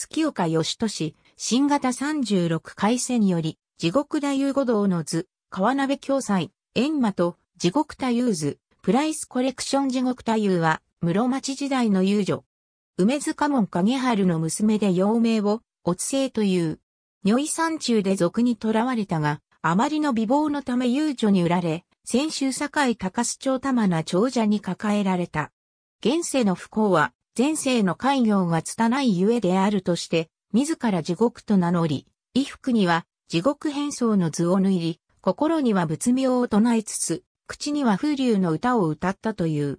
月岡義俊、新型36回戦より、地獄太夫五道の図、川鍋教祭、閻魔と地獄太夫図、プライスコレクション地獄太夫は、室町時代の遊女。梅塚門影春の娘で幼名を、おつせいという。女医山中で俗に囚われたが、あまりの美貌のため遊女に売られ、先週堺高須町玉名長者に抱えられた。現世の不幸は、前世の戒業が拙いゆえであるとして、自ら地獄と名乗り、衣服には地獄変装の図を縫い、心には仏名を唱えつつ、口には風流の歌を歌ったという。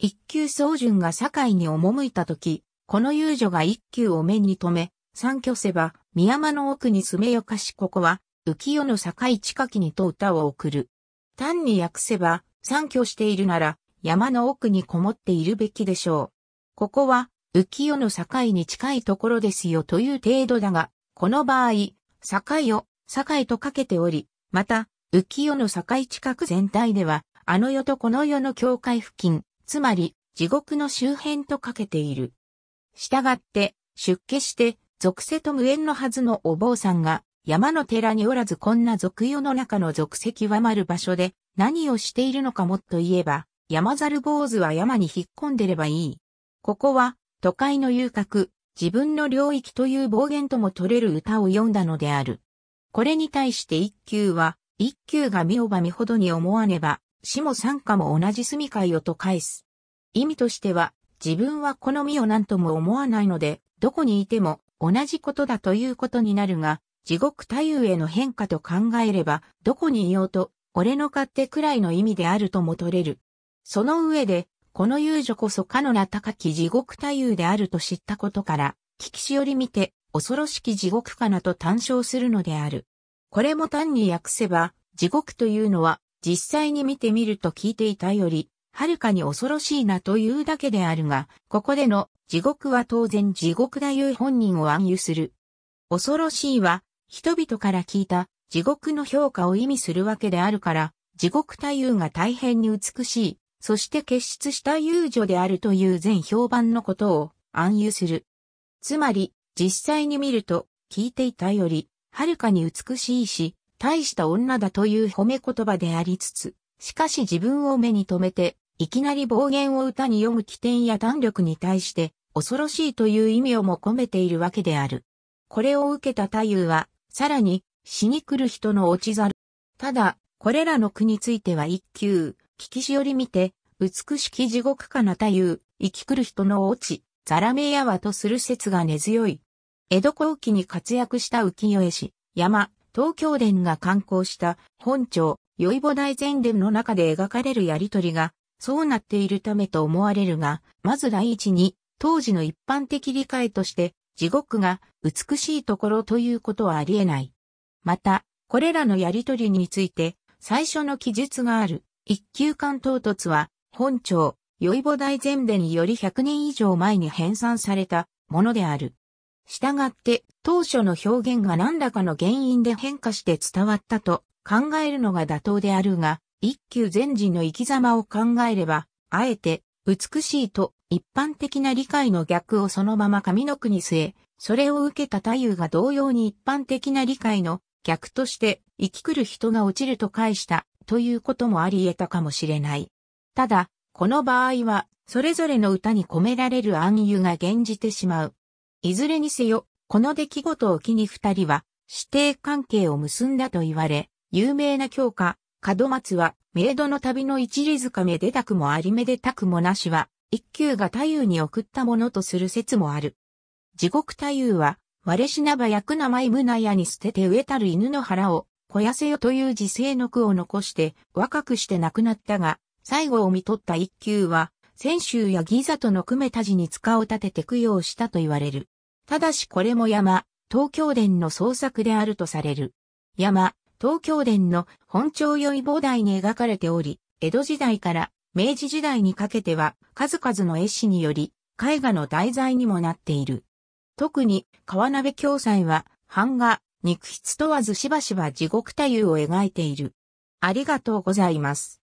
一級宗純が堺に赴いた時、この遊女が一級を目に留め、三居せば、宮山の奥に住めよかしここは、浮世の堺近きにと歌を送る。単に訳せば、三居しているなら、山の奥にこもっているべきでしょう。ここは浮世の境に近いところですよという程度だが、この場合、境を境とかけており、また、浮世の境近く全体では、あの世とこの世の境界付近、つまり地獄の周辺とかけている。したがって、出家して、俗世と無縁のはずのお坊さんが、山の寺におらずこんな俗世の中の俗世極まる場所で、何をしているのかもっと言えば、山猿坊主は山に引っ込んでればいい。ここは、都会の遊郭、自分の領域という暴言とも取れる歌を詠んだのである。これに対して一休は、一休が見をば見ほどに思わねば、死も参家も同じ住みよと返す。意味としては、自分はこの身を何とも思わないので、どこにいても同じことだということになるが、地獄太夫への変化と考えれば、どこにいようと、俺の勝手くらいの意味であるとも取れる。その上で、この遊女こそかのな高き地獄太夫であると知ったことから、聞きしより見て、恐ろしき地獄かなと単称するのである。これも単に訳せば、地獄というのは、実際に見てみると聞いていたより、はるかに恐ろしいなというだけであるが、ここでの地獄は当然地獄だいう本人を暗喩する。恐ろしいは、人々から聞いた地獄の評価を意味するわけであるから、地獄太夫が大変に美しい、そして結出した遊女であるという全評判のことを暗誘する。つまり、実際に見ると、聞いていたより、はるかに美しいし、大した女だという褒め言葉でありつつ、しかし自分を目に留めて、いきなり暴言を歌に読む起点や弾力に対して、恐ろしいという意味をも込めているわけである。これを受けた太夫は、さらに、死に来る人の落ちざる。ただ、これらの句については一級、聞きしより見て、美しき地獄かないう、生き来る人の落ち、ざらめやわとする説が根強い。江戸後期に活躍した浮世絵師、山、東京伝が刊行した本庁、よいぼ大前伝の中で描かれるやりとりが、そうなっているためと思われるが、まず第一に、当時の一般的理解として、地獄が美しいところということはあり得ない。また、これらのやりとりについて、最初の記述がある。一級艦唐突は、本庁、い母大前伝により100年以上前に編纂されたものである。したがって、当初の表現が何らかの原因で変化して伝わったと考えるのが妥当であるが、一級前人の生き様を考えれば、あえて、美しいと一般的な理解の逆をそのまま上の句に据え、それを受けた太夫が同様に一般的な理解の逆として、生き来る人が落ちると返したということもあり得たかもしれない。ただ、この場合は、それぞれの歌に込められる暗喩が現じてしまう。いずれにせよ、この出来事を機に二人は、指定関係を結んだと言われ、有名な教科、門松は、メイドの旅の一里塚めでたくもありめでたくもなしは、一級が太夫に送ったものとする説もある。地獄太夫は、我しなば役なまいむなやに捨てて植えたる犬の腹を、小痩せよという自生の句を残して若くして亡くなったが、最後を見取った一級は、泉州やギザとの組めた字に使を立てて供養したと言われる。ただしこれも山、東京伝の創作であるとされる。山、東京伝の本朝い膨大に描かれており、江戸時代から明治時代にかけては数々の絵師により絵画の題材にもなっている。特に川鍋教祭は版画、肉筆問わずしばしば地獄太夫を描いている。ありがとうございます。